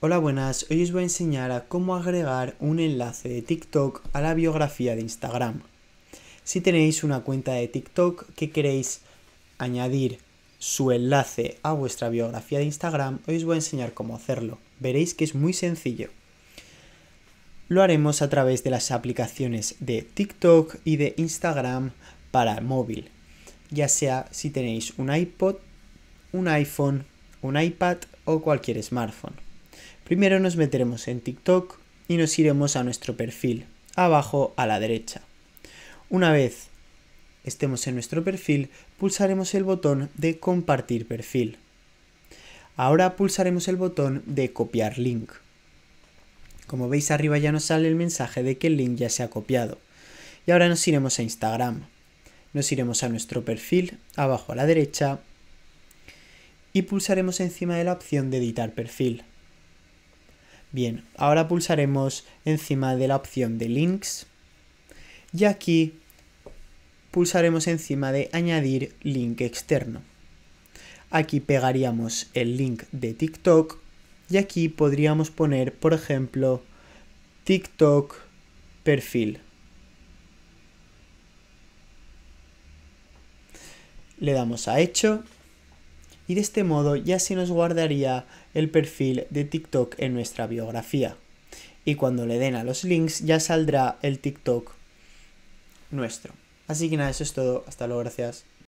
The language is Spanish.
Hola buenas, hoy os voy a enseñar a cómo agregar un enlace de TikTok a la biografía de Instagram. Si tenéis una cuenta de TikTok que queréis añadir su enlace a vuestra biografía de Instagram, hoy os voy a enseñar cómo hacerlo. Veréis que es muy sencillo. Lo haremos a través de las aplicaciones de TikTok y de Instagram para móvil, ya sea si tenéis un iPod, un iPhone, un iPad o cualquier smartphone. Primero nos meteremos en TikTok y nos iremos a nuestro perfil, abajo a la derecha. Una vez estemos en nuestro perfil, pulsaremos el botón de compartir perfil. Ahora pulsaremos el botón de copiar link. Como veis arriba ya nos sale el mensaje de que el link ya se ha copiado. Y ahora nos iremos a Instagram. Nos iremos a nuestro perfil, abajo a la derecha, y pulsaremos encima de la opción de editar perfil. Bien, ahora pulsaremos encima de la opción de links y aquí pulsaremos encima de añadir link externo. Aquí pegaríamos el link de TikTok y aquí podríamos poner, por ejemplo, TikTok perfil. Le damos a hecho y de este modo ya se nos guardaría el perfil de TikTok en nuestra biografía. Y cuando le den a los links ya saldrá el TikTok nuestro. Así que nada, eso es todo. Hasta luego, gracias.